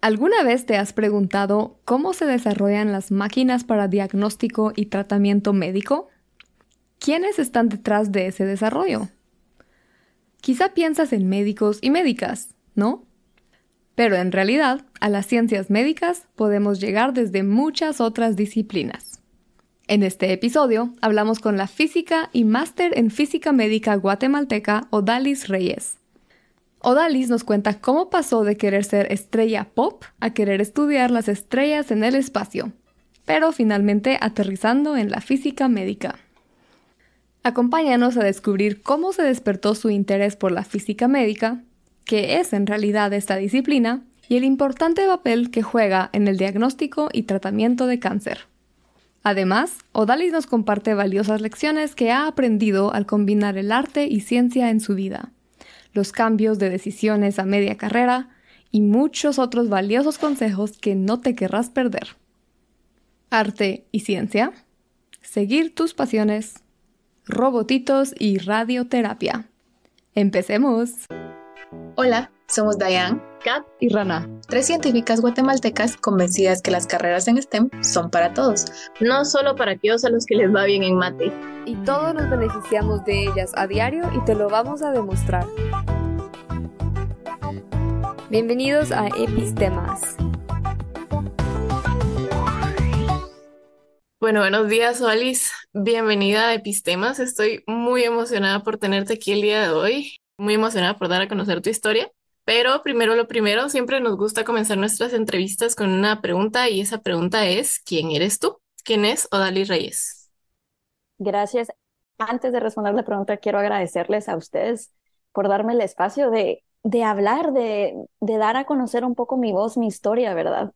¿Alguna vez te has preguntado cómo se desarrollan las máquinas para diagnóstico y tratamiento médico? ¿Quiénes están detrás de ese desarrollo? Quizá piensas en médicos y médicas, ¿no? Pero en realidad, a las ciencias médicas podemos llegar desde muchas otras disciplinas. En este episodio hablamos con la física y máster en física médica guatemalteca Odalis Reyes Odalis nos cuenta cómo pasó de querer ser estrella pop a querer estudiar las estrellas en el espacio, pero finalmente aterrizando en la física médica. Acompáñanos a descubrir cómo se despertó su interés por la física médica, qué es en realidad esta disciplina y el importante papel que juega en el diagnóstico y tratamiento de cáncer. Además, Odalis nos comparte valiosas lecciones que ha aprendido al combinar el arte y ciencia en su vida los cambios de decisiones a media carrera y muchos otros valiosos consejos que no te querrás perder. Arte y ciencia, seguir tus pasiones, robotitos y radioterapia. ¡Empecemos! Hola, somos Diane, Kat y Rana, tres científicas guatemaltecas convencidas que las carreras en STEM son para todos, no solo para aquellos a los que les va bien en mate. Y todos nos beneficiamos de ellas a diario y te lo vamos a demostrar. Bienvenidos a Epistemas. Bueno, buenos días, Oalis. Bienvenida a Epistemas. Estoy muy emocionada por tenerte aquí el día de hoy. Muy emocionada por dar a conocer tu historia. Pero primero lo primero, siempre nos gusta comenzar nuestras entrevistas con una pregunta y esa pregunta es, ¿quién eres tú? ¿Quién es Odalis Reyes? Gracias. Antes de responder la pregunta, quiero agradecerles a ustedes por darme el espacio de de hablar, de, dar a conocer un poco mi voz, mi historia, ¿verdad?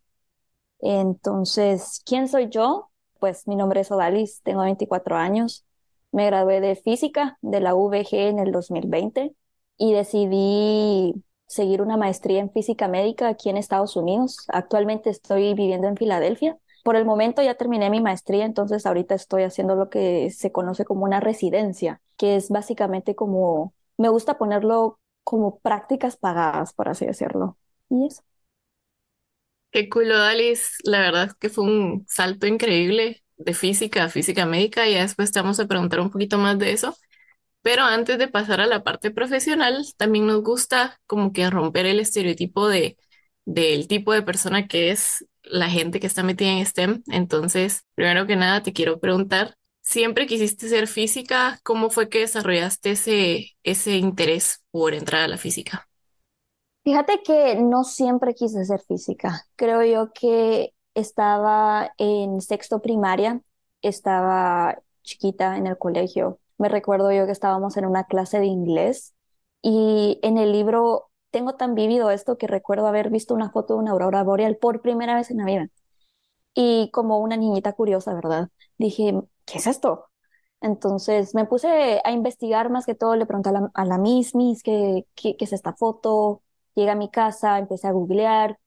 Entonces, ¿quién soy yo? Pues mi nombre es Odalis, tengo 24 años, me gradué de física de la Vg en el 2020 y decidí seguir una maestría en física médica aquí en Estados Unidos. Actualmente estoy viviendo en Filadelfia. Por el momento ya terminé mi maestría, entonces ahorita estoy haciendo lo que se conoce como una residencia, que es básicamente como, me gusta ponerlo como prácticas pagadas, por así decirlo. Y eso. Qué culo, Alice. La verdad es que fue un salto increíble de física física médica. y después te vamos a preguntar un poquito más de eso. Pero antes de pasar a la parte profesional, también nos gusta como que romper el estereotipo de, del tipo de persona que es la gente que está metida en STEM. Entonces, primero que nada, te quiero preguntar ¿Siempre quisiste ser física? ¿Cómo fue que desarrollaste ese, ese interés por entrar a la física? Fíjate que no siempre quise ser física. Creo yo que estaba en sexto primaria, estaba chiquita en el colegio. Me recuerdo yo que estábamos en una clase de inglés y en el libro tengo tan vivido esto que recuerdo haber visto una foto de una aurora boreal por primera vez en la vida. Y como una niñita curiosa, ¿verdad? Dije, ¿qué es esto? Entonces me puse a investigar más que todo, le pregunté a la, Miss, Miss, ¿qué, ¿qué, es esta foto? Llegué a mi casa, empecé a googlear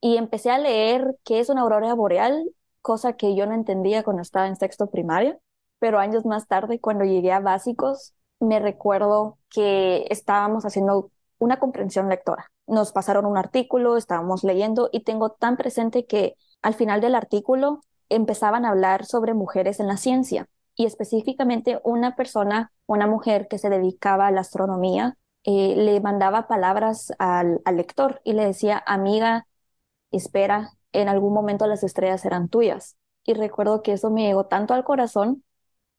y empecé a leer qué es una aurora boreal, cosa que yo no entendía cuando estaba en sexto primario. pero años más tarde, cuando llegué a básicos, me recuerdo que estábamos haciendo una comprensión lectora. Nos pasaron un artículo, estábamos leyendo y tengo tan presente que al final del artículo empezaban a hablar sobre mujeres en la ciencia y específicamente una persona, una mujer que se dedicaba a la astronomía, eh, le mandaba palabras al, lector y le decía, amiga, espera, en algún momento las estrellas serán tuyas. Y recuerdo que eso me llegó tanto al corazón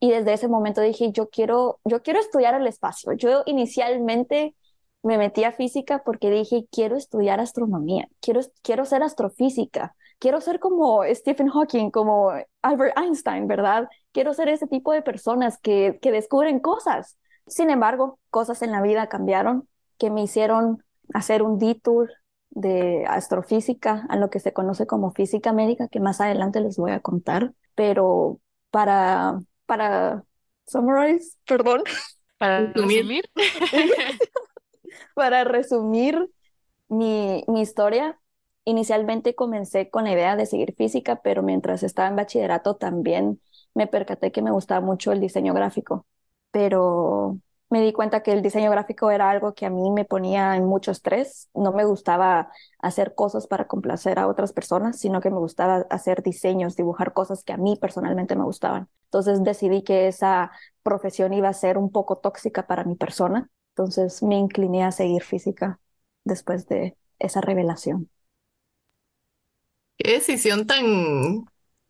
y desde ese momento dije, yo quiero, yo quiero estudiar el espacio. Yo inicialmente me metí a física porque dije, quiero estudiar astronomía, quiero, quiero ser astrofísica quiero ser como Stephen Hawking, como Albert Einstein, ¿verdad? Quiero ser ese tipo de personas que, que descubren cosas. Sin embargo, cosas en la vida cambiaron que me hicieron hacer un detour de astrofísica a lo que se conoce como física médica, que más adelante les voy a contar, pero para, para summarize, perdón. Para resumir. para resumir mi, mi historia, Inicialmente comencé con la idea de seguir física, pero mientras estaba en bachillerato también me percaté que me gustaba mucho el diseño gráfico, pero me di cuenta que el diseño gráfico era algo que a mí me ponía en mucho estrés. No me gustaba hacer cosas para complacer a otras personas, sino que me gustaba hacer diseños, dibujar cosas que a mí personalmente me gustaban. Entonces decidí que esa profesión iba a ser un poco tóxica para mi persona. Entonces me incliné a seguir física después de esa revelación. Qué decisión tan,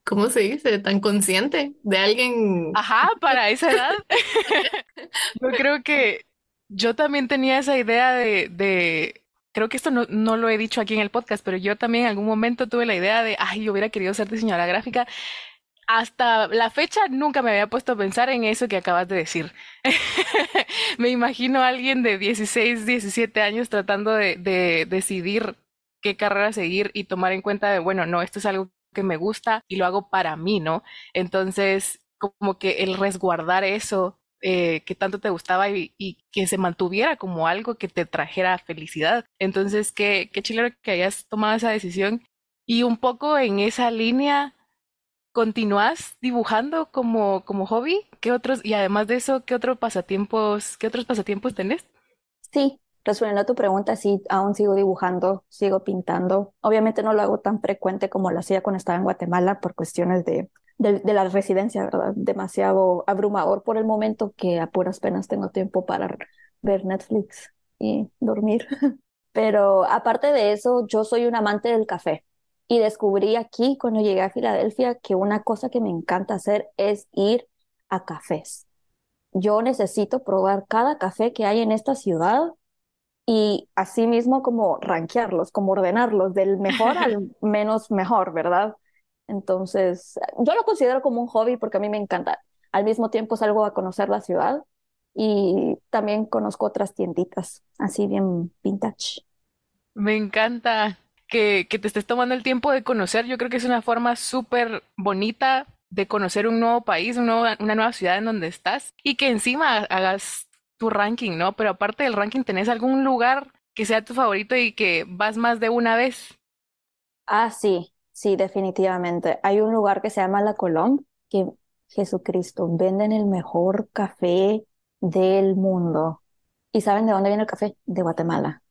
¿cómo se dice? Tan consciente de alguien. Ajá, para esa edad. yo creo que yo también tenía esa idea de, creo que esto no, lo he dicho aquí en el podcast, pero yo también en algún momento tuve la idea de, ay, yo hubiera querido ser diseñadora gráfica. Hasta la fecha nunca me había puesto a pensar en eso que acabas de decir. me imagino a alguien de 16, 17 años tratando de decidir qué carrera seguir y tomar en cuenta de, bueno, no, esto es algo que me gusta y lo hago para mí, ¿no? Entonces, como que el resguardar eso eh, que tanto te gustaba y, que se mantuviera como algo que te trajera felicidad. Entonces, qué, qué que hayas tomado esa decisión. Y un poco en esa línea, ¿Continúas dibujando como, como hobby? ¿Qué otros, y además de eso, qué otros pasatiempos, qué otros pasatiempos tenés? Sí, respondiendo a tu pregunta, sí, aún sigo dibujando, sigo pintando. Obviamente no lo hago tan frecuente como lo hacía cuando estaba en Guatemala por cuestiones de, de, la residencia, ¿verdad? demasiado abrumador por el momento que a puras penas tengo tiempo para ver Netflix y dormir. Pero aparte de eso, yo soy un amante del café y descubrí aquí cuando llegué a Filadelfia que una cosa que me encanta hacer es ir a cafés. Yo necesito probar cada café que hay en esta ciudad y así mismo como rankearlos, como ordenarlos del mejor al menos mejor, ¿verdad? Entonces, yo lo considero como un hobby porque a mí me encanta. Al mismo tiempo salgo a conocer la ciudad y también conozco otras tienditas, así bien vintage. Me encanta que, te estés tomando el tiempo de conocer. Yo creo que es una forma súper bonita de conocer un nuevo país, una nueva ciudad en donde estás y que encima hagas tu ranking, ¿no? Pero aparte del ranking, ¿tenés algún lugar que sea tu favorito y que vas más de una vez? Ah, sí, sí, definitivamente. Hay un lugar que se llama La Colón, que Jesucristo, venden el mejor café del mundo. ¿Y saben de dónde viene el café? De Guatemala.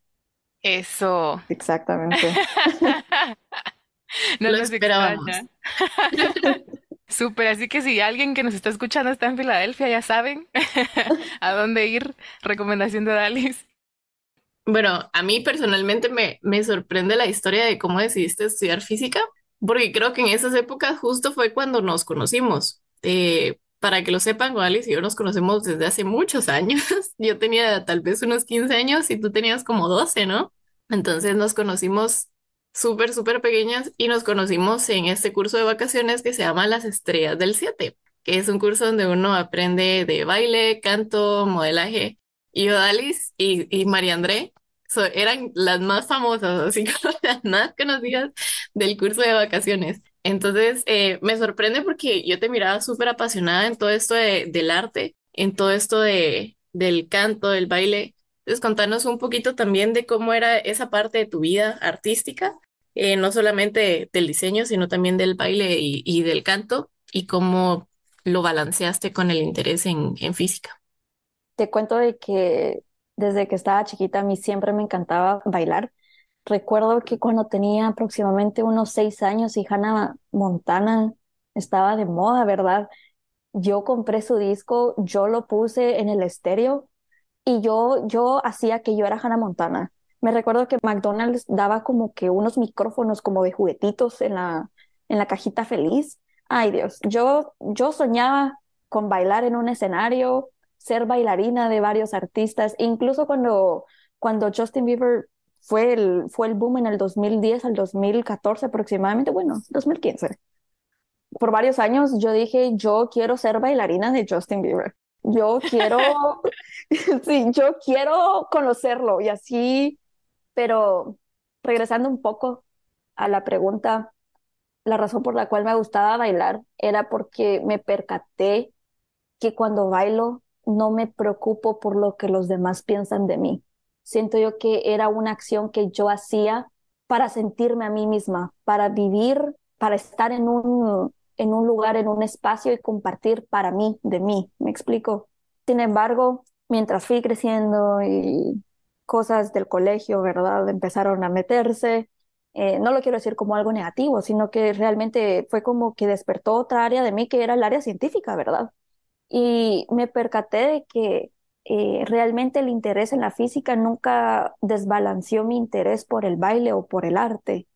Eso. Exactamente. no lo esperábamos. Súper, así que si alguien que nos está escuchando está en Filadelfia, ya saben a dónde ir. Recomendación de Dalis. Bueno, a mí personalmente me, sorprende la historia de cómo decidiste estudiar física, porque creo que en esas épocas justo fue cuando nos conocimos. Eh, para que lo sepan, Alice y yo nos conocemos desde hace muchos años. Yo tenía tal vez unos 15 años y tú tenías como 12, ¿no? Entonces nos conocimos súper, súper pequeñas y nos conocimos en este curso de vacaciones que se llama Las Estrellas del 7, que es un curso donde uno aprende de baile, canto, modelaje. Y Odalis y, y María André eran las más famosas, así como las más conocidas del curso de vacaciones. Entonces, eh, me sorprende porque yo te miraba súper apasionada en todo esto del arte, en todo esto de, del canto, del baile, entonces, contanos un poquito también de cómo era esa parte de tu vida artística, eh, no solamente del diseño, sino también del baile y, del canto, y cómo lo balanceaste con el interés en, física. Te cuento de que desde que estaba chiquita a mí siempre me encantaba bailar. Recuerdo que cuando tenía aproximadamente unos seis años y Hannah Montana estaba de moda, ¿verdad? Yo compré su disco, yo lo puse en el estéreo y yo, yo hacía que yo era Hannah Montana. Me recuerdo que McDonald's daba como que unos micrófonos como de juguetitos en la, en la cajita feliz. Ay Dios, yo, yo soñaba con bailar en un escenario, ser bailarina de varios artistas, incluso cuando, cuando Justin Bieber fue el, fue el boom en el 2010 al 2014 aproximadamente, bueno, 2015. Por varios años yo dije, yo quiero ser bailarina de Justin Bieber. Yo quiero, sí, yo quiero conocerlo y así, pero regresando un poco a la pregunta, la razón por la cual me gustaba bailar era porque me percaté que cuando bailo no me preocupo por lo que los demás piensan de mí. Siento yo que era una acción que yo hacía para sentirme a mí misma, para vivir, para estar en un en un lugar, en un espacio y compartir para mí, de mí, me explico. Sin embargo, mientras fui creciendo y cosas del colegio, ¿verdad? Empezaron a meterse. Eh, no lo quiero decir como algo negativo, sino que realmente fue como que despertó otra área de mí que era el área científica, ¿verdad? Y me percaté de que eh, realmente el interés en la física nunca desbalanceó mi interés por el baile o por el arte.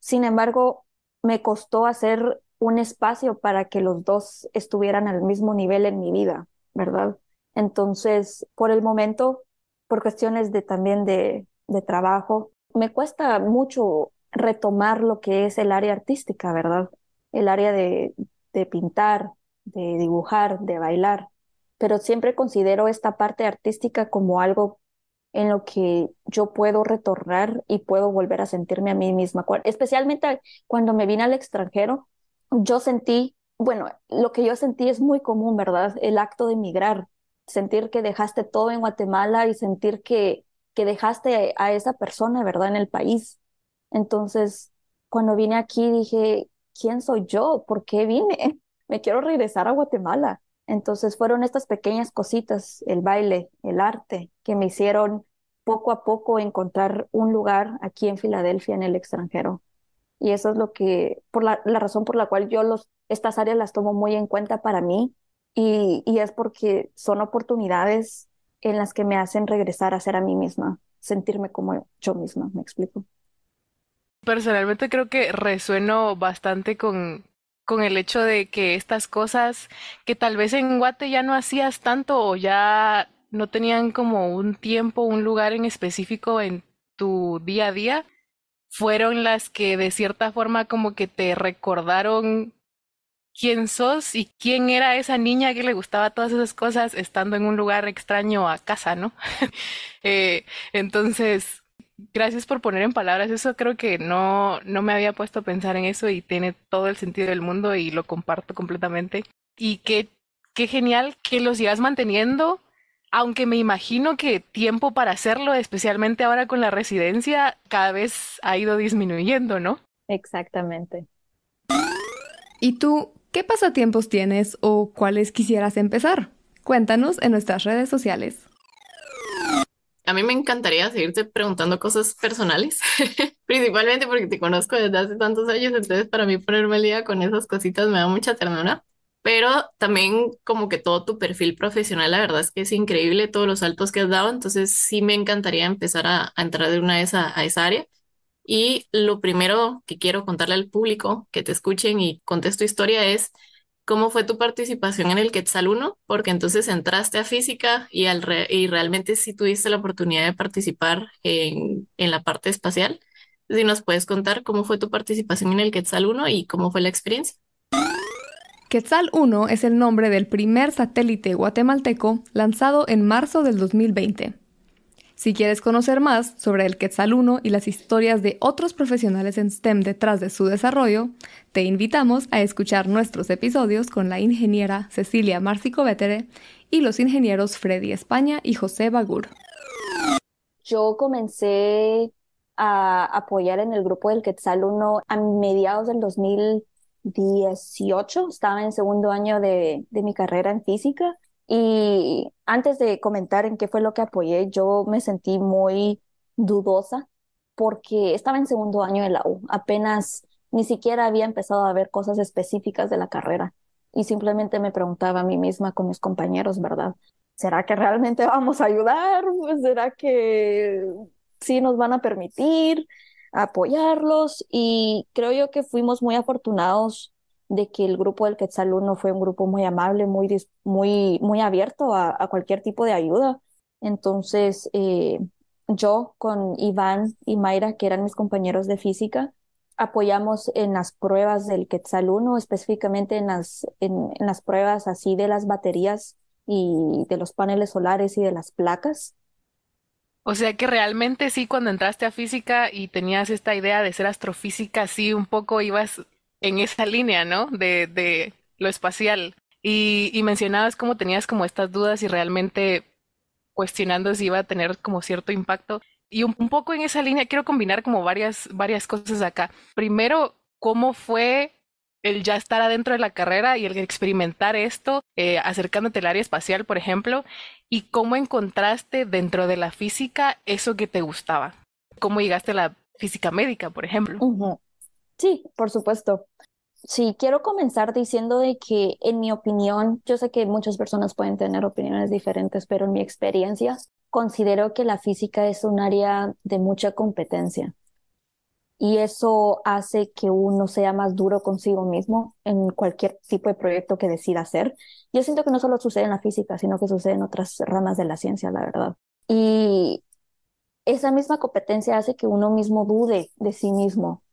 Sin embargo, me costó hacer un espacio para que los dos estuvieran al mismo nivel en mi vida, ¿verdad? Entonces, por el momento, por cuestiones de también de, trabajo, me cuesta mucho retomar lo que es el área artística, ¿verdad? El área de, de pintar, de dibujar, de bailar, pero siempre considero esta parte artística como algo en lo que yo puedo retornar y puedo volver a sentirme a mí misma, especialmente cuando me vine al extranjero, yo sentí, bueno, lo que yo sentí es muy común, ¿verdad? El acto de emigrar, sentir que dejaste todo en Guatemala y sentir que, que dejaste a esa persona, ¿verdad? En el país. Entonces, cuando vine aquí dije, ¿quién soy yo? ¿Por qué vine? Me quiero regresar a Guatemala. Entonces fueron estas pequeñas cositas, el baile, el arte, que me hicieron poco a poco encontrar un lugar aquí en Filadelfia, en el extranjero y eso es lo que, por la, razón por la cual yo los, estas áreas las tomo muy en cuenta para mí y, es porque son oportunidades en las que me hacen regresar a ser a mí misma, sentirme como yo misma, me explico. Personalmente creo que resueno bastante con, con el hecho de que estas cosas que tal vez en Guate ya no hacías tanto o ya no tenían como un tiempo, un lugar en específico en tu día a día, fueron las que de cierta forma como que te recordaron quién sos y quién era esa niña que le gustaba todas esas cosas estando en un lugar extraño a casa, ¿no? Eh, entonces, gracias por poner en palabras eso, creo que no, no me había puesto a pensar en eso y tiene todo el sentido del mundo y lo comparto completamente. Y qué, qué genial que los sigas manteniendo aunque me imagino que tiempo para hacerlo, especialmente ahora con la residencia, cada vez ha ido disminuyendo, ¿no? Exactamente. ¿Y tú qué pasatiempos tienes o cuáles quisieras empezar? Cuéntanos en nuestras redes sociales. A mí me encantaría seguirte preguntando cosas personales, principalmente porque te conozco desde hace tantos años, entonces para mí ponerme al día con esas cositas me da mucha ternura pero también como que todo tu perfil profesional, la verdad es que es increíble todos los saltos que has dado, entonces sí me encantaría empezar a, entrar de una vez a, esa área. Y lo primero que quiero contarle al público, que te escuchen y contes tu historia, es cómo fue tu participación en el Quetzal 1, porque entonces entraste a física y, realmente sí tuviste la oportunidad de participar en, en la parte espacial. Si nos puedes contar cómo fue tu participación en el Quetzal 1 y cómo fue la experiencia. Quetzal 1 es el nombre del primer satélite guatemalteco lanzado en marzo del 2020. Si quieres conocer más sobre el Quetzal 1 y las historias de otros profesionales en STEM detrás de su desarrollo, te invitamos a escuchar nuestros episodios con la ingeniera Cecilia Márcico Vétere y los ingenieros Freddy España y José Bagur. Yo comencé a apoyar en el grupo del Quetzal 1 a mediados del 2020. 18, estaba en segundo año de, mi carrera en física y antes de comentar en qué fue lo que apoyé, yo me sentí muy dudosa porque estaba en segundo año de la U, apenas ni siquiera había empezado a ver cosas específicas de la carrera y simplemente me preguntaba a mí misma con mis compañeros, ¿verdad? ¿Será que realmente vamos a ayudar? ¿Será que sí nos van a permitir? apoyarlos y creo yo que fuimos muy afortunados de que el grupo del Quetzaluno fue un grupo muy amable, muy, muy, muy abierto a, cualquier tipo de ayuda. Entonces, eh, yo con Iván y Mayra, que eran mis compañeros de física, apoyamos en las pruebas del Quetzaluno, específicamente en las, en las pruebas así de las baterías y de los paneles solares y de las placas. O sea que realmente sí, cuando entraste a física y tenías esta idea de ser astrofísica, sí, un poco ibas en esa línea, ¿no? De, lo espacial. Y, y mencionabas cómo tenías como estas dudas y realmente cuestionando si iba a tener como cierto impacto. Y un, un poco en esa línea quiero combinar como varias, varias cosas acá. Primero, ¿cómo fue el ya estar adentro de la carrera y el experimentar esto, eh, acercándote al área espacial, por ejemplo, y cómo encontraste dentro de la física eso que te gustaba. ¿Cómo llegaste a la física médica, por ejemplo? Sí, por supuesto. Sí, quiero comenzar diciendo de que en mi opinión, yo sé que muchas personas pueden tener opiniones diferentes, pero en mi experiencia considero que la física es un área de mucha competencia y eso hace que uno sea más duro consigo mismo en cualquier tipo de proyecto que decida hacer. Yo siento que no solo sucede en la física, sino que sucede en otras ramas de la ciencia, la verdad. Y esa misma competencia hace que uno mismo dude de sí mismo.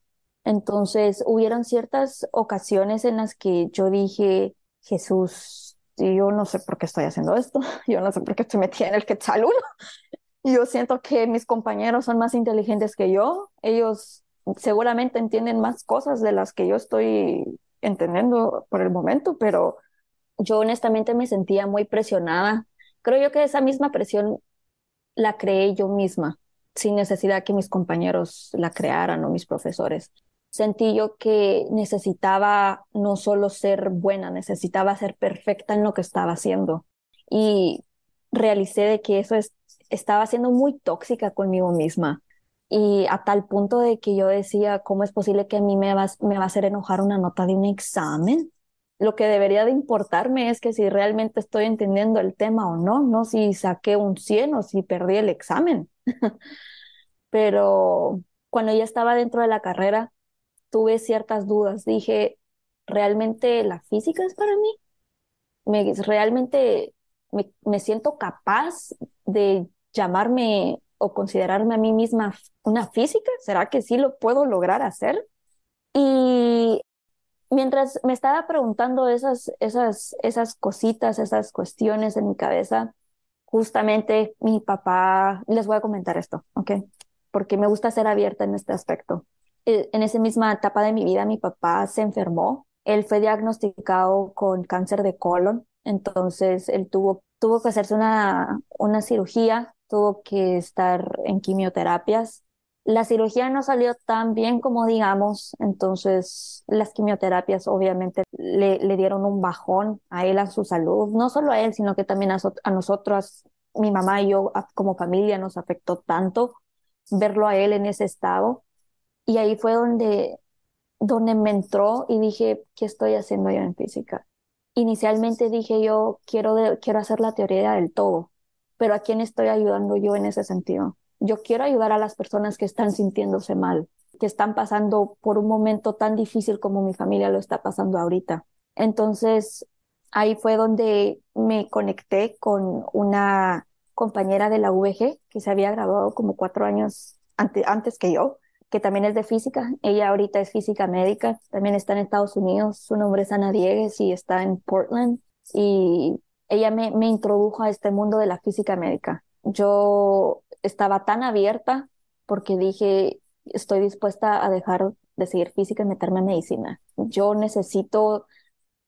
Entonces, hubieron ciertas ocasiones en las que yo dije, Jesús, yo no sé por qué estoy haciendo esto, yo no sé por qué estoy metida en el Quetzal Yo siento que mis compañeros son más inteligentes que yo, ellos seguramente entienden más cosas de las que yo estoy entendiendo por el momento, pero yo honestamente me sentía muy presionada. Creo yo que esa misma presión la creé yo misma, sin necesidad que mis compañeros la crearan o mis profesores. Sentí yo que necesitaba no solo ser buena, necesitaba ser perfecta en lo que estaba haciendo. Y realicé de que eso estaba siendo muy tóxica conmigo misma y a tal punto de que yo decía, ¿cómo es posible que a mí me va, me va a hacer enojar una nota de un examen? Lo que debería de importarme es que si realmente estoy entendiendo el tema o no, no si saqué un 100 o si perdí el examen. Pero cuando ya estaba dentro de la carrera, tuve ciertas dudas. Dije, ¿realmente la física es para mí? ¿Me, ¿Realmente me, me siento capaz de llamarme o considerarme a mí misma una física? ¿Será que sí lo puedo lograr hacer? Y mientras me estaba preguntando esas, esas, esas cositas, esas cuestiones en mi cabeza, justamente mi papá, les voy a comentar esto, ¿ok? Porque me gusta ser abierta en este aspecto. Eh, en esa misma etapa de mi vida, mi papá se enfermó. Él fue diagnosticado con cáncer de colon, entonces él tuvo, tuvo que hacerse una, una cirugía tuvo que estar en quimioterapias. La cirugía no salió tan bien como digamos, entonces las quimioterapias obviamente le, dieron un bajón a él, a su salud, no solo a él, sino que también a, nosotros, mi mamá y yo como familia nos afectó tanto verlo a él en ese estado. Y ahí fue donde, donde me entró y dije, ¿qué estoy haciendo yo en física? Inicialmente dije yo, quiero, quiero hacer la teoría del todo, pero ¿a quién estoy ayudando yo en ese sentido? Yo quiero ayudar a las personas que están sintiéndose mal, que están pasando por un momento tan difícil como mi familia lo está pasando ahorita. Entonces, ahí fue donde me conecté con una compañera de la VG e que se había graduado como cuatro años antes que yo, que también es de física. Ella ahorita es física médica, también está en Estados Unidos. Su nombre es Ana Diegues y está en Portland. Y ella me, introdujo a este mundo de la física médica. Yo estaba tan abierta porque dije, estoy dispuesta a dejar de seguir física y meterme en medicina. Yo necesito,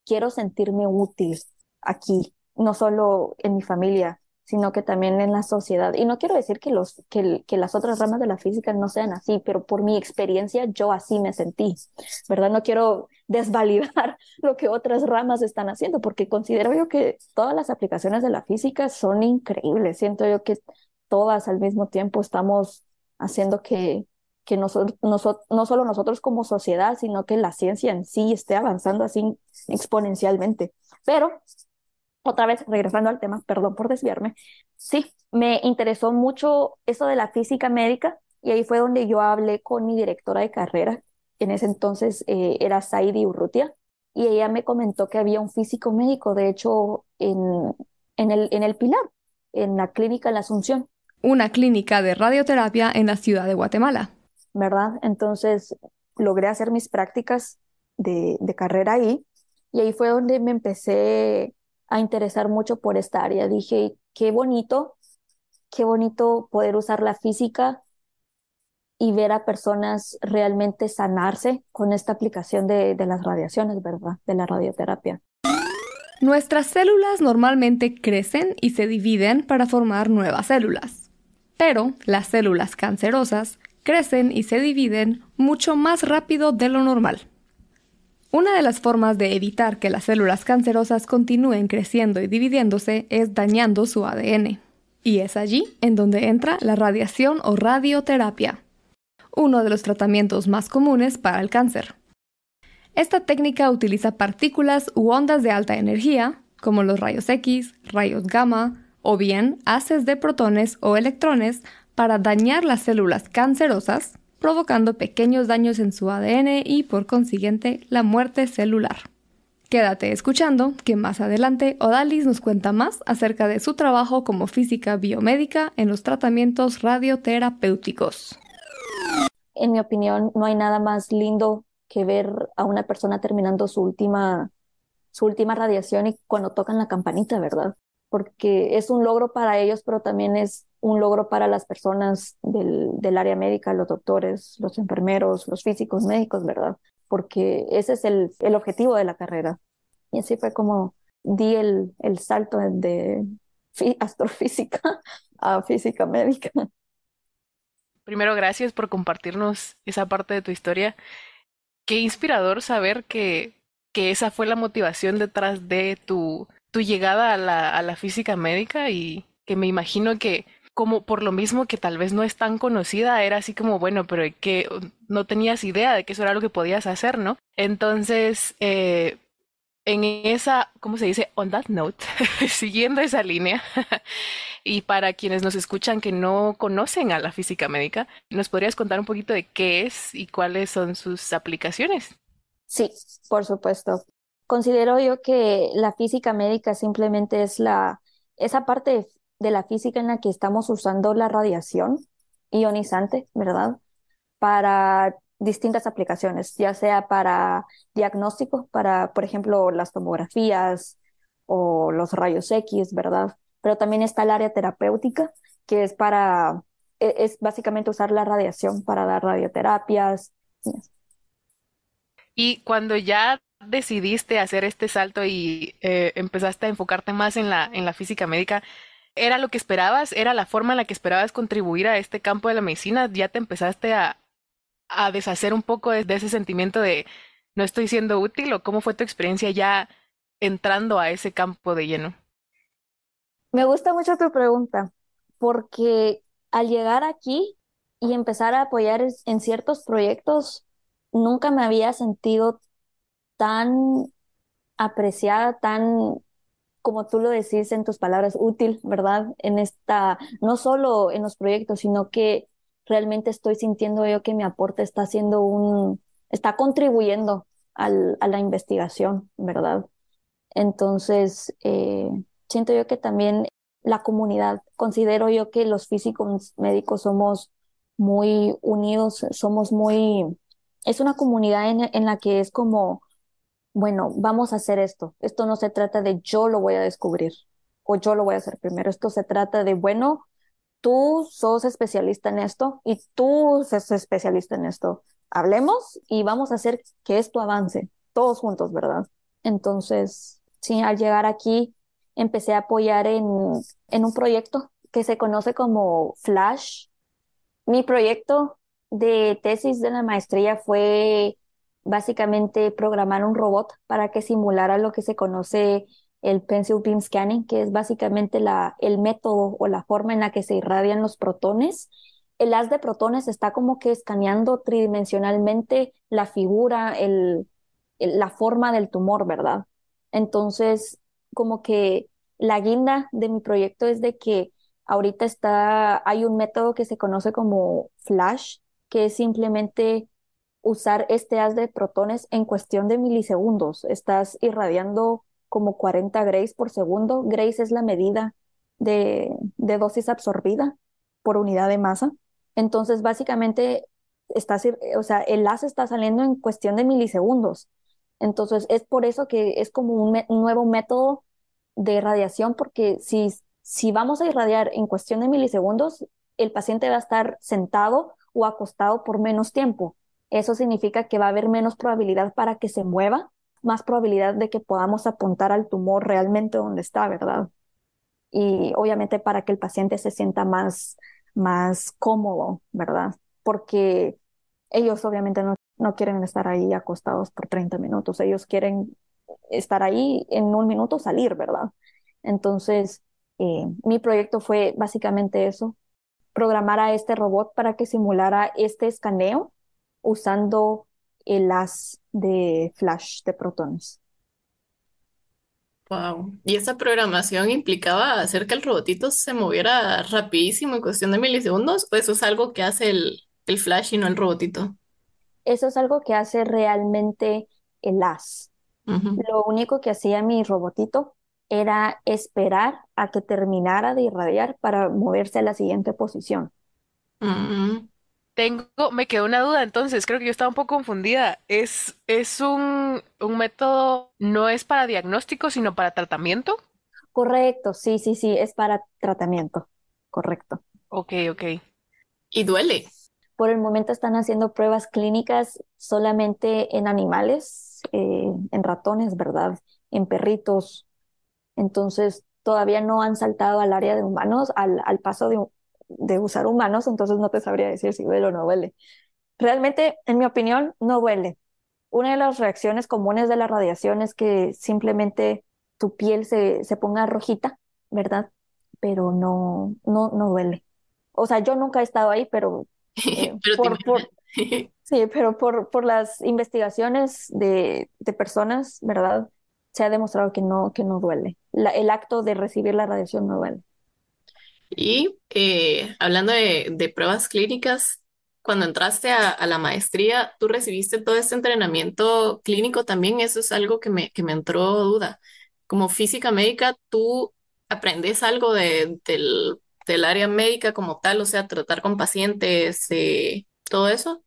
quiero sentirme útil aquí, no solo en mi familia, sino que también en la sociedad. Y no quiero decir que, los, que, que, las otras ramas de la física no sean así, pero por mi experiencia yo así me sentí, ¿verdad? No quiero desvalidar lo que otras ramas están haciendo, porque considero yo que todas las aplicaciones de la física son increíbles. Siento yo que todas al mismo tiempo estamos haciendo que, que no, no solo nosotros como sociedad, sino que la ciencia en sí esté avanzando así exponencialmente. Pero otra vez regresando al tema, perdón por desviarme, sí, me interesó mucho eso de la física médica y ahí fue donde yo hablé con mi directora de carrera, en ese entonces eh, era Saidi Urrutia, y ella me comentó que había un físico médico, de hecho, en, en, el, en el Pilar, en la clínica en la Asunción. Una clínica de radioterapia en la ciudad de Guatemala. ¿Verdad? Entonces logré hacer mis prácticas de, de carrera ahí y ahí fue donde me empecé a interesar mucho por esta área. Dije, qué bonito, qué bonito poder usar la física y ver a personas realmente sanarse con esta aplicación de, de las radiaciones, ¿verdad? De la radioterapia. Nuestras células normalmente crecen y se dividen para formar nuevas células, pero las células cancerosas crecen y se dividen mucho más rápido de lo normal. Una de las formas de evitar que las células cancerosas continúen creciendo y dividiéndose es dañando su ADN. Y es allí en donde entra la radiación o radioterapia, uno de los tratamientos más comunes para el cáncer. Esta técnica utiliza partículas u ondas de alta energía, como los rayos X, rayos gamma, o bien haces de protones o electrones para dañar las células cancerosas provocando pequeños daños en su ADN y por consiguiente la muerte celular. Quédate escuchando, que más adelante Odalis nos cuenta más acerca de su trabajo como física biomédica en los tratamientos radioterapéuticos. En mi opinión, no hay nada más lindo que ver a una persona terminando su última, su última radiación y cuando tocan la campanita, ¿verdad? Porque es un logro para ellos, pero también es un logro para las personas del, del, área médica, los doctores, los enfermeros, los físicos médicos, ¿verdad? Porque ese es el, el objetivo de la carrera. Y así fue como di el, el salto de astrofísica a física médica. Primero, gracias por compartirnos esa parte de tu historia. Qué inspirador saber que, que esa fue la motivación detrás de tu, tu llegada a la, a la física médica y que me imagino que como por lo mismo que tal vez no es tan conocida, era así como, bueno, pero que no tenías idea de que eso era lo que podías hacer, ¿no? Entonces, eh, en esa, ¿cómo se dice? On that note, siguiendo esa línea, y para quienes nos escuchan que no conocen a la física médica, ¿nos podrías contar un poquito de qué es y cuáles son sus aplicaciones? Sí, por supuesto. Considero yo que la física médica simplemente es la, esa parte de la física en la que estamos usando la radiación ionizante, ¿verdad? Para distintas aplicaciones, ya sea para diagnósticos, para, por ejemplo, las tomografías o los rayos X, ¿verdad? Pero también está el área terapéutica, que es para, e, es básicamente usar la radiación para dar radioterapias. Y cuando ya decidiste hacer este salto y eh, empezaste a enfocarte más en la, en la física médica, era lo que esperabas, era la forma en la que esperabas contribuir a este campo de la medicina, ya te empezaste a, a deshacer un poco de, ese sentimiento de no estoy siendo útil o cómo fue tu experiencia ya entrando a ese campo de lleno. Me gusta mucho tu pregunta, porque al llegar aquí y empezar a apoyar en ciertos proyectos, nunca me había sentido tan apreciada, tan como tú lo decís en tus palabras, útil, ¿verdad? En esta, no solo en los proyectos, sino que realmente estoy sintiendo yo que mi aporte está haciendo un, está contribuyendo al, a la investigación, ¿verdad? Entonces, eh, siento yo que también la comunidad, considero yo que los físicos médicos somos muy unidos, somos muy, es una comunidad en la que es como bueno, vamos a hacer esto. Esto no se trata de yo lo voy a descubrir o yo lo voy a hacer primero. Esto se trata de, bueno, tú sos especialista en esto y tú sos especialista en esto. Hablemos y vamos a hacer que esto avance, todos juntos, ¿verdad? Entonces, sí, al llegar aquí empecé a apoyar en, en un proyecto que se conoce como Flash. Mi proyecto de tesis de la maestría fue básicamente programar un robot para que simulara lo que se conoce el pencil beam scanning, que es básicamente la, el método o la forma en la que se irradian los protones. El haz de protones está como que escaneando tridimensionalmente la figura, el, la forma del tumor, ¿verdad? Entonces, como que la guinda de mi proyecto es de que ahorita está, hay un método que se conoce como flash, que es simplemente usar este haz de protones en cuestión de milisegundos. Estás irradiando como 40 grays por segundo. Grays es la medida de, dosis absorbida por unidad de masa. Entonces, básicamente, estás, o sea, el haz está saliendo en cuestión de milisegundos. Entonces, es por eso que es como un, nuevo método de irradiación, porque si, si vamos a irradiar en cuestión de milisegundos, el paciente va a estar sentado o acostado por menos tiempo eso significa que va a haber menos probabilidad para que se mueva, más probabilidad de que podamos apuntar al tumor realmente donde está, ¿verdad? Y obviamente para que el paciente se sienta más, más cómodo, ¿verdad? Porque ellos obviamente no, quieren estar ahí acostados por 30 minutos, ellos quieren estar ahí en un minuto salir, ¿verdad? Entonces, eh, mi proyecto fue básicamente eso, programar a este robot para que simulara este escaneo usando el as de flash de protones. Wow. Y esa programación implicaba hacer que el robotito se moviera rapidísimo en cuestión de milisegundos, o eso es algo que hace el, flash y no el robotito. Eso es algo que hace realmente el as. Lo único que hacía mi robotito era esperar a que terminara de irradiar para moverse a la siguiente posición. Mm. Tengo, me quedó una duda entonces, creo que yo estaba un poco confundida. ¿Es, es un, método, no es para diagnóstico, sino para tratamiento? Correcto, sí, sí, sí, es para tratamiento, correcto. Ok, ok. ¿Y duele? Por el momento están haciendo pruebas clínicas solamente en animales, eh, en ratones, ¿verdad? En perritos. Entonces, todavía no han saltado al área de humanos, al, al paso de, de usar humanos, entonces no te sabría decir si duele o no duele. Realmente, en mi opinión, no duele. Una de las reacciones comunes de la radiación es que simplemente tu piel se, se ponga rojita, ¿verdad? Pero no, no, no duele. O sea, yo nunca he estado ahí, pero, eh, por, sí, pero por, por las investigaciones de, personas, ¿verdad? Se ha demostrado que no, que no duele. el acto de recibir la radiación no duele. Y eh, hablando de, pruebas clínicas, cuando entraste a, la maestría, ¿tú recibiste todo este entrenamiento clínico también? Eso es algo que me, que me entró duda. Como física médica, ¿tú aprendes algo de, del, área médica como tal? O sea, tratar con pacientes, eh, todo eso.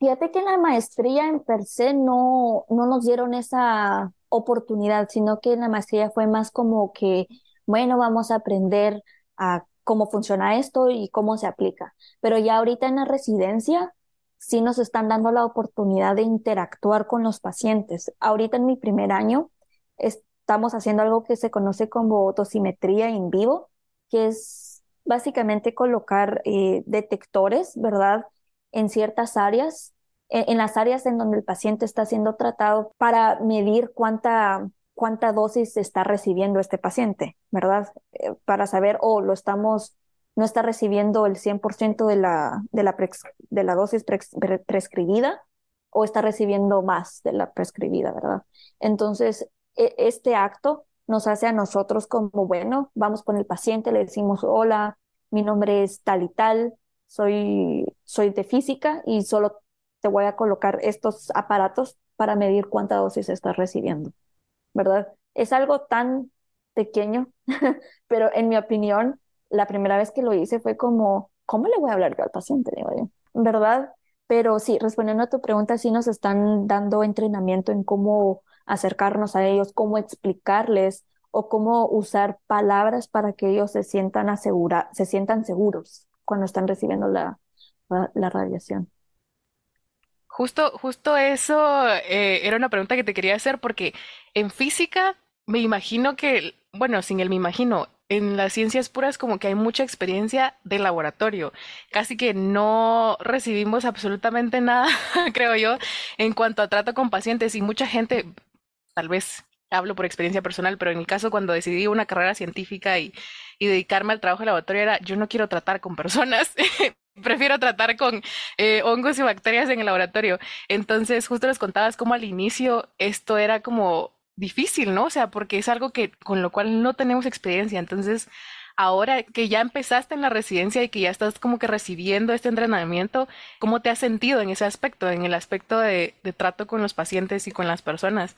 Fíjate que en la maestría en per se no, no nos dieron esa oportunidad, sino que en la maestría fue más como que, bueno, vamos a aprender a cómo funciona esto y cómo se aplica. Pero ya ahorita en la residencia sí nos están dando la oportunidad de interactuar con los pacientes. Ahorita en mi primer año estamos haciendo algo que se conoce como autosimetría en vivo, que es básicamente colocar eh, detectores, ¿verdad?, en ciertas áreas, e-, en las áreas en donde el paciente está siendo tratado para medir cuánta cuánta dosis está recibiendo este paciente, ¿verdad? Eh, para saber, o lo estamos, no está recibiendo el 100% de la, de la, de la dosis prescribida o está recibiendo más de la prescribida, ¿verdad? Entonces, e, este acto nos hace a nosotros como, bueno, vamos con el paciente, le decimos, hola, mi nombre es tal y tal, soy, soy de física y solo te voy a colocar estos aparatos para medir cuánta dosis estás recibiendo. ¿verdad? Es algo tan pequeño, pero en mi opinión, la primera vez que lo hice fue como, ¿cómo le voy a hablar yo al paciente? ¿verdad? Pero sí, respondiendo a tu pregunta, sí nos están dando entrenamiento en cómo acercarnos a ellos, cómo explicarles o cómo usar palabras para que ellos se sientan, asegura, se sientan seguros cuando están recibiendo la, la radiación. Justo, justo eso eh, era una pregunta que te quería hacer porque en física me imagino que, bueno, sin el me imagino, en las ciencias puras como que hay mucha experiencia de laboratorio. Casi que no recibimos absolutamente nada, creo yo, en cuanto a trato con pacientes y mucha gente, tal vez hablo por experiencia personal, pero en mi caso cuando decidí una carrera científica y, dedicarme al trabajo de laboratorio era, yo no quiero tratar con personas, prefiero tratar con eh, hongos y bacterias en el laboratorio. Entonces, justo les contabas cómo al inicio esto era como difícil, ¿no? O sea, porque es algo que con lo cual no tenemos experiencia. Entonces, ahora que ya empezaste en la residencia y que ya estás como que recibiendo este entrenamiento, ¿cómo te has sentido en ese aspecto, en el aspecto de trato con los pacientes y con las personas?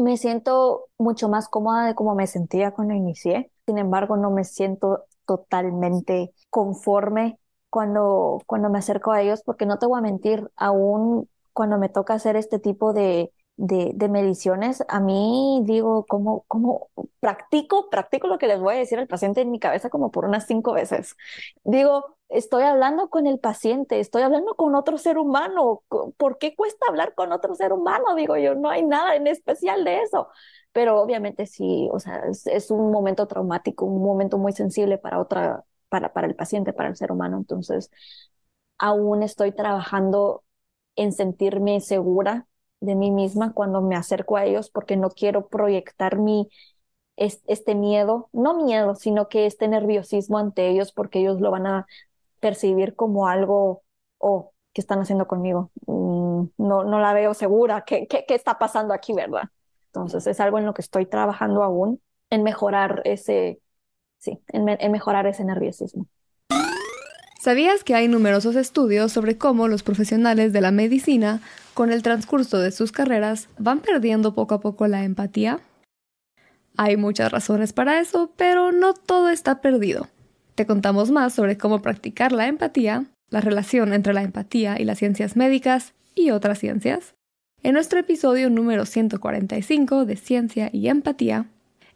Me siento mucho más cómoda de como me sentía cuando inicié. Sin embargo, no me siento totalmente conforme cuando, cuando me acerco a ellos, porque no te voy a mentir, aún cuando me toca hacer este tipo de, mediciones, a mí digo, como, como practico, practico lo que les voy a decir al paciente en mi cabeza como por unas cinco veces. Digo, estoy hablando con el paciente, estoy hablando con otro ser humano. ¿Por qué cuesta hablar con otro ser humano? Digo yo, no hay nada en especial de eso. Pero obviamente sí, o sea, es, un momento traumático, un momento muy sensible para otra, para, para el paciente, para el ser humano. Entonces, aún estoy trabajando en sentirme segura de mí misma cuando me acerco a ellos porque no quiero proyectar mi, este miedo, no miedo, sino que este nerviosismo ante ellos porque ellos lo van a percibir como algo, o oh, ¿qué están haciendo conmigo? Mm, no, no la veo segura, ¿Qué, qué, está pasando aquí, verdad? Entonces es algo en lo que estoy trabajando aún, en mejorar ese, sí, en mejorar ese nerviosismo. ¿Sabías que hay numerosos estudios sobre cómo los profesionales de la medicina, con el transcurso de sus carreras, van perdiendo poco a poco la empatía? Hay muchas razones para eso, pero no todo está perdido te contamos más sobre cómo practicar la empatía, la relación entre la empatía y las ciencias médicas y otras ciencias, en nuestro episodio número 145 de Ciencia y Empatía,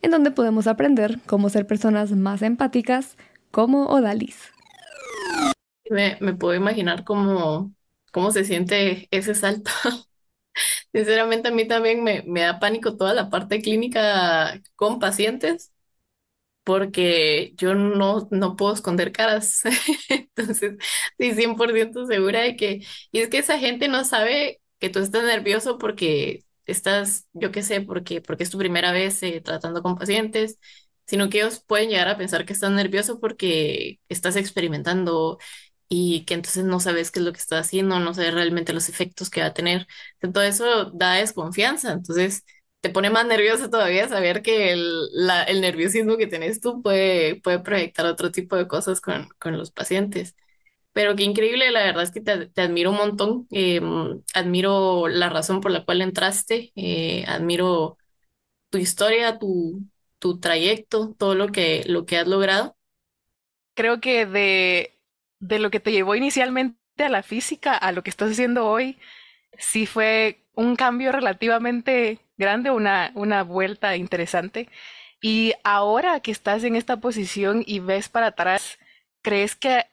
en donde podemos aprender cómo ser personas más empáticas como Odalis. Me, puedo imaginar cómo, se siente ese salto. Sinceramente, a mí también me, me da pánico toda la parte clínica con pacientes porque yo no, no puedo esconder caras. Entonces, estoy 100% segura de que, y es que esa gente no sabe que tú estás nervioso porque estás, yo qué sé, porque, porque es tu primera vez eh, tratando con pacientes, sino que ellos pueden llegar a pensar que estás nervioso porque estás experimentando y que entonces no sabes qué es lo que estás haciendo, no sabes realmente los efectos que va a tener. Entonces, todo eso da desconfianza. Entonces, te pone más nervioso todavía saber que el, nerviosismo que tenés tú puede, puede proyectar otro tipo de cosas con, con los pacientes. Pero qué increíble, la verdad es que te, admiro un montón, eh, admiro la razón por la cual entraste, eh, admiro tu historia, tu, tu trayecto, todo lo que, lo que has logrado. Creo que de, de lo que te llevó inicialmente a la física, a lo que estás haciendo hoy, sí fue un cambio relativamente grande, una, una vuelta interesante. Y ahora que estás en esta posición y ves para atrás, ¿crees que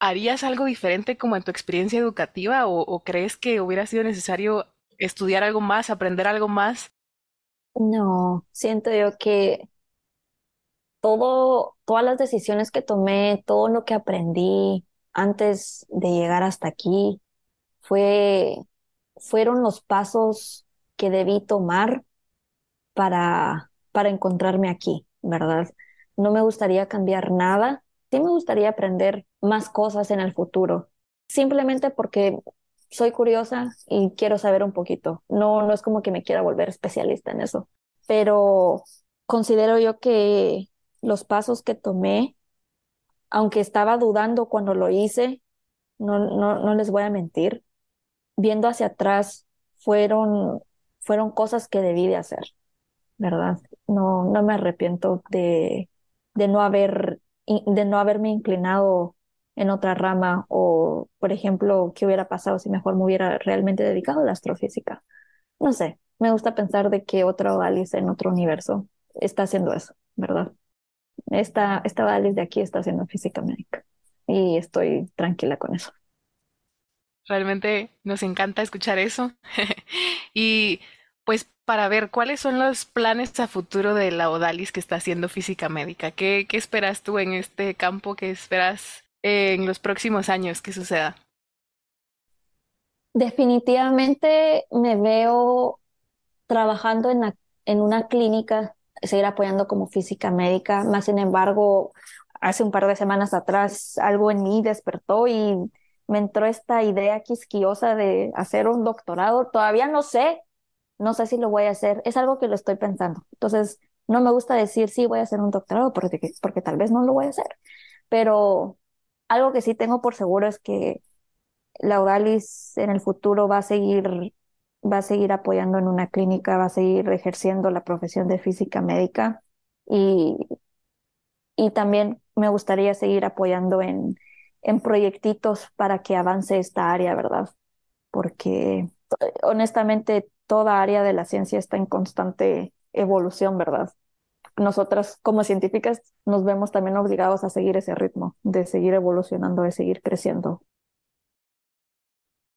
harías algo diferente como en tu experiencia educativa o, crees que hubiera sido necesario estudiar algo más, aprender algo más? No, siento yo que todo, todas las decisiones que tomé, todo lo que aprendí antes de llegar hasta aquí, fue, fueron los pasos que debí tomar para, para encontrarme aquí, ¿verdad? No me gustaría cambiar nada, sí me gustaría aprender más cosas en el futuro, simplemente porque soy curiosa y quiero saber un poquito. No, no es como que me quiera volver especialista en eso, pero considero yo que los pasos que tomé, aunque estaba dudando cuando lo hice, no, no, no les voy a mentir, viendo hacia atrás fueron fueron cosas que debí de hacer, ¿verdad? No, no me arrepiento de, de, no haber, de no haberme inclinado en otra rama o, por ejemplo, qué hubiera pasado si mejor me hubiera realmente dedicado a la astrofísica. No sé, me gusta pensar de que otra Alice en otro universo está haciendo eso, ¿verdad? Esta, esta Alice de aquí está haciendo física médica y estoy tranquila con eso. Realmente nos encanta escuchar eso. y pues para ver cuáles son los planes a futuro de la Odalis que está haciendo física médica. ¿Qué, qué esperas tú en este campo? ¿Qué esperas en los próximos años que suceda? Definitivamente me veo trabajando en, en una clínica, seguir apoyando como física médica. Más sin embargo, hace un par de semanas atrás algo en mí despertó y me entró esta idea quisquiosa de hacer un doctorado. Todavía no sé, no sé si lo voy a hacer. Es algo que lo estoy pensando. Entonces, no me gusta decir sí voy a hacer un doctorado porque, porque tal vez no lo voy a hacer. Pero algo que sí tengo por seguro es que Lauralis en el futuro va a seguir va a seguir apoyando en una clínica, va a seguir ejerciendo la profesión de física médica y, y también me gustaría seguir apoyando en, en proyectitos para que avance esta área, ¿verdad? Porque eh, honestamente toda área de la ciencia está en constante evolución, ¿verdad? Nosotras como científicas nos vemos también obligados a seguir ese ritmo, de seguir evolucionando, de seguir creciendo.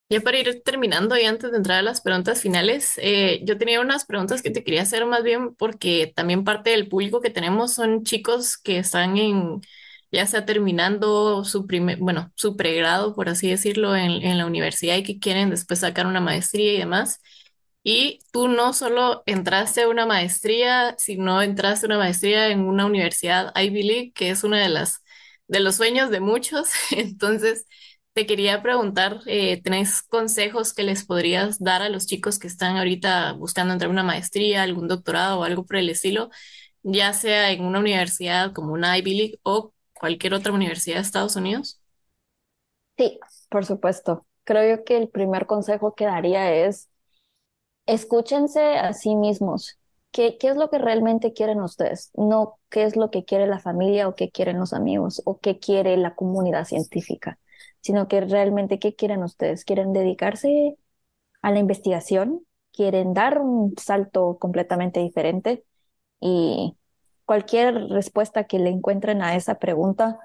Ya para ir terminando y antes de entrar a las preguntas finales, eh, yo tenía unas preguntas que te quería hacer más bien porque también parte del público que tenemos son chicos que están en, ya está terminando su primer, bueno, su pregrado, por así decirlo, en, en la universidad y que quieren después sacar una maestría y demás. Y tú no solo entraste a una maestría, sino entraste a una maestría en una universidad Ivy League, que es una de las de los sueños de muchos. Entonces, te quería preguntar, eh, ¿tenés consejos que les podrías dar a los chicos que están ahorita buscando entrar a una maestría, algún doctorado o algo por el estilo, ya sea en una universidad como una Ivy League o cualquier otra universidad de Estados Unidos? Sí, por supuesto. Creo yo que el primer consejo que daría es escúchense a sí mismos. ¿Qué, ¿Qué es lo que realmente quieren ustedes? No qué es lo que quiere la familia o qué quieren los amigos o qué quiere la comunidad científica, sino que realmente qué quieren ustedes. ¿Quieren dedicarse a la investigación? ¿Quieren dar un salto completamente diferente? Y cualquier respuesta que le encuentren a esa pregunta,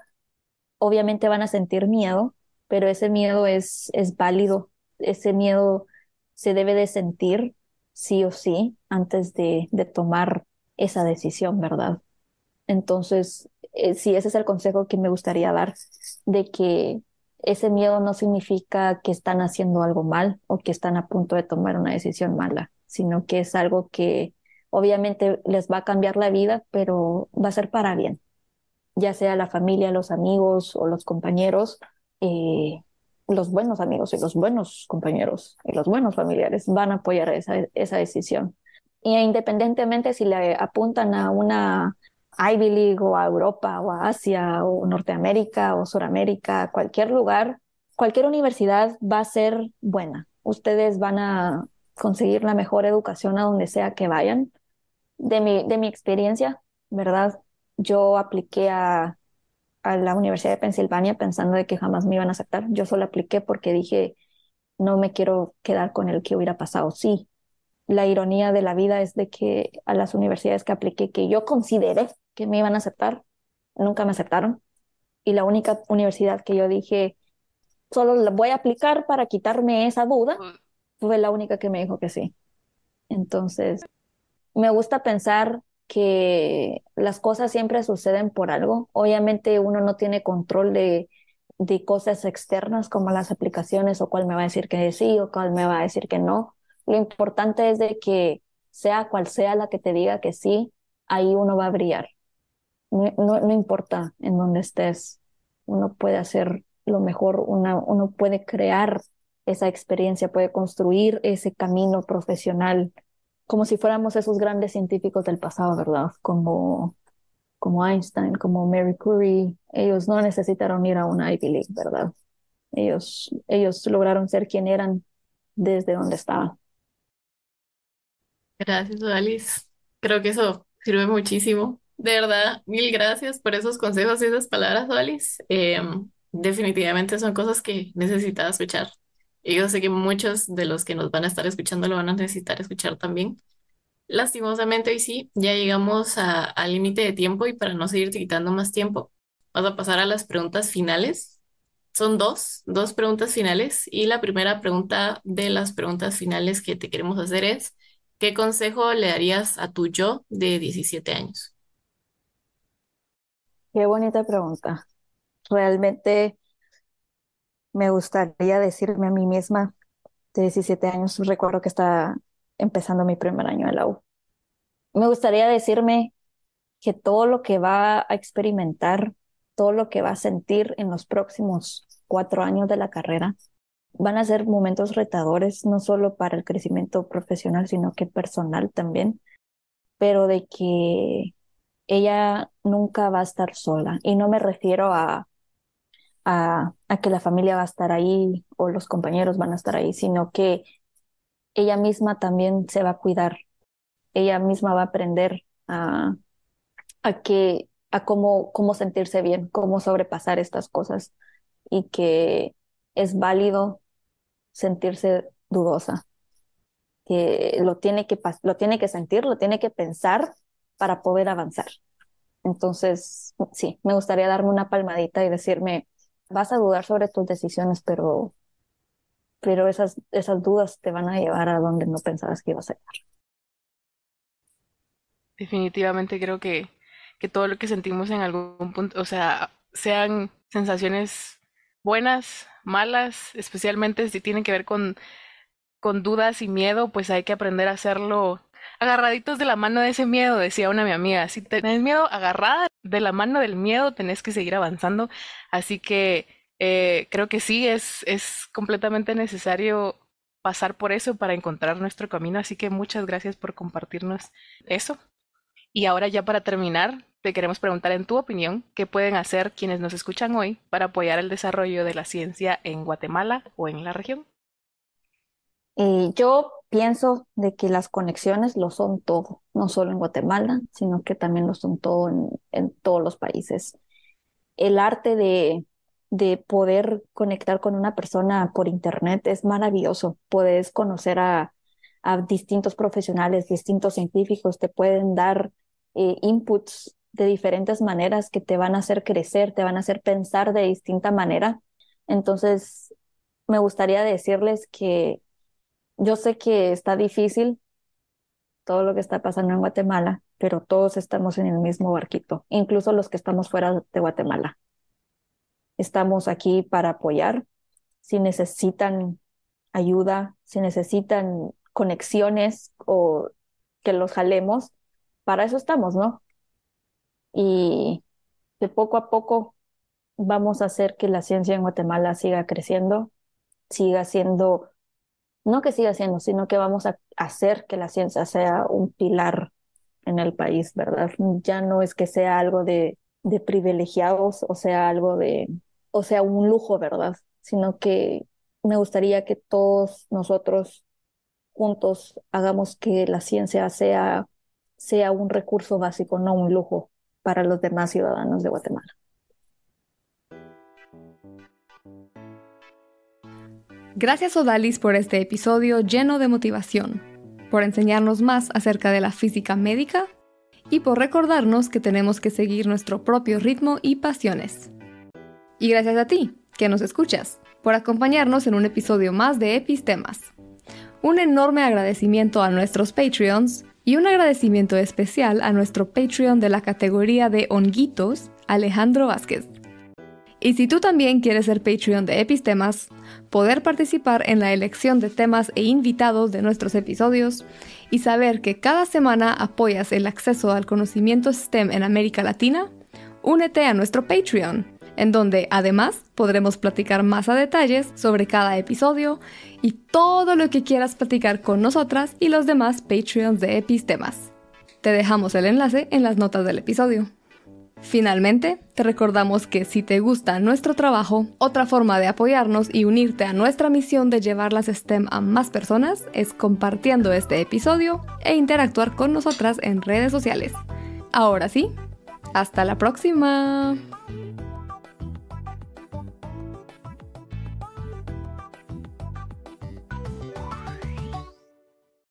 obviamente van a sentir miedo, pero ese miedo es, es válido, ese miedo se debe de sentir sí o sí antes de, tomar esa decisión, ¿verdad? Entonces, si eh, sí, ese es el consejo que me gustaría dar, de que ese miedo no significa que están haciendo algo mal o que están a punto de tomar una decisión mala, sino que es algo que obviamente les va a cambiar la vida, pero va a ser para bien, ya sea la familia, los amigos o los compañeros, eh, los buenos amigos y los buenos compañeros y los buenos familiares van a apoyar esa, decisión. Y independientemente si le apuntan a una Ivy League o a Europa o a Asia o Norteamérica o Suramérica, cualquier lugar, cualquier universidad va a ser buena. Ustedes van a conseguir la mejor educación a donde sea que vayan de mi, de mi experiencia, ¿verdad? Yo apliqué a, la Universidad de Pensilvania pensando de que jamás me iban a aceptar. Yo solo apliqué porque dije, no me quiero quedar con el que hubiera pasado. Sí, la ironía de la vida es de que a las universidades que apliqué, que yo consideré que me iban a aceptar, nunca me aceptaron. Y la única universidad que yo dije, solo voy a aplicar para quitarme esa duda, fue la única que me dijo que sí. Entonces, me gusta pensar que las cosas siempre suceden por algo. Obviamente uno no tiene control de, cosas externas como las aplicaciones o cuál me va a decir que sí o cuál me va a decir que no. Lo importante es de que sea cual sea la que te diga que sí, ahí uno va a brillar. No, importa en dónde estés, uno puede hacer lo mejor, uno puede crear esa experiencia, puede construir ese camino profesional como si fuéramos esos grandes científicos del pasado, ¿verdad? Como, como Einstein, como Mary Curie, ellos no necesitaron ir a una Ivy League, ¿verdad? Ellos, ellos lograron ser quien eran desde donde estaban. Gracias, Alice. Creo que eso sirve muchísimo. De verdad, mil gracias por esos consejos y esas palabras, Alice. Em, definitivamente son cosas que necesitas escuchar. Y yo sé que muchos de los que nos van a estar escuchando lo van a necesitar escuchar también. Lastimosamente hoy sí, ya llegamos al límite de tiempo y para no seguir quitando más tiempo, vamos a pasar a las preguntas finales. Son dos, dos preguntas finales y la primera pregunta de las preguntas finales que te queremos hacer es, ¿qué consejo le darías a tu yo de 17 años? Qué bonita pregunta. Realmente me gustaría decirme a mí misma de 17 años, recuerdo que está empezando mi primer año en la U. Me gustaría decirme que todo lo que va a experimentar, todo lo que va a sentir en los próximos cuatro años de la carrera, van a ser momentos retadores, no solo para el crecimiento profesional, sino que personal también, pero de que ella nunca va a estar sola. Y no me refiero a a, que la familia va a estar ahí o los compañeros van a estar ahí, sino que ella misma también se va a cuidar, ella misma va a aprender a, a que a cómo, cómo sentirse bien, cómo sobrepasar estas cosas y que es válido sentirse dudosa, que lo tiene que, lo tiene que sentir, lo tiene que pensar para poder avanzar. Entonces, sí, me gustaría darme una palmadita y decirme, vas a dudar sobre tus decisiones, pero, pero esas, esas dudas te van a llevar a donde no pensabas que ibas a llegar. Definitivamente creo que, que todo lo que sentimos en algún punto, o sea, sean sensaciones buenas, malas, especialmente si tienen que ver con, con dudas y miedo, pues hay que aprender a hacerlo agarraditos de la mano de ese miedo, decía una mi amiga. Si tenés miedo, agarrada de la mano del miedo, tenés que seguir avanzando. Así que eh, creo que sí, es, es completamente necesario pasar por eso para encontrar nuestro camino. Así que muchas gracias por compartirnos eso. Y ahora ya para terminar, te queremos preguntar en tu opinión qué pueden hacer quienes nos escuchan hoy para apoyar el desarrollo de la ciencia en Guatemala o en la región. Eh, yo pienso de que las conexiones lo son todo, no solo en Guatemala, sino que también lo son todo en, todos los países. El arte de, poder conectar con una persona por Internet es maravilloso. Puedes conocer a, distintos profesionales, distintos científicos, te pueden dar eh, inputs de diferentes maneras que te van a hacer crecer, te van a hacer pensar de distinta manera. Entonces, me gustaría decirles que yo sé que está difícil todo lo que está pasando en Guatemala, pero todos estamos en el mismo barquito, incluso los que estamos fuera de Guatemala. Estamos aquí para apoyar. Si necesitan ayuda, si necesitan conexiones o que los jalemos, para eso estamos, ¿no? Y de poco a poco vamos a hacer que la ciencia en Guatemala siga creciendo, siga siendo no que siga siendo, sino que vamos a hacer que la ciencia sea un pilar en el país, ¿verdad? Ya no es que sea algo de, privilegiados o sea algo de, o sea, un lujo, ¿verdad? Sino que me gustaría que todos nosotros juntos hagamos que la ciencia sea, sea un recurso básico, no un lujo para los demás ciudadanos de Guatemala. Gracias Odalis por este episodio lleno de motivación, por enseñarnos más acerca de la física médica y por recordarnos que tenemos que seguir nuestro propio ritmo y pasiones. Y gracias a ti, que nos escuchas, por acompañarnos en un episodio más de Epistemas. Un enorme agradecimiento a nuestros Patreons y un agradecimiento especial a nuestro Patreon de la categoría de honguitos, Alejandro Vázquez. Y si tú también quieres ser Patreon de Epistemas, poder participar en la elección de temas e invitados de nuestros episodios y saber que cada semana apoyas el acceso al conocimiento STEM en América Latina, únete a nuestro Patreon, en donde además podremos platicar más a detalles sobre cada episodio y todo lo que quieras platicar con nosotras y los demás Patreons de Epistemas. Te dejamos el enlace en las notas del episodio. Finalmente, te recordamos que si te gusta nuestro trabajo, otra forma de apoyarnos y unirte a nuestra misión de llevar las STEM a más personas es compartiendo este episodio e interactuar con nosotras en redes sociales. Ahora sí, hasta la próxima.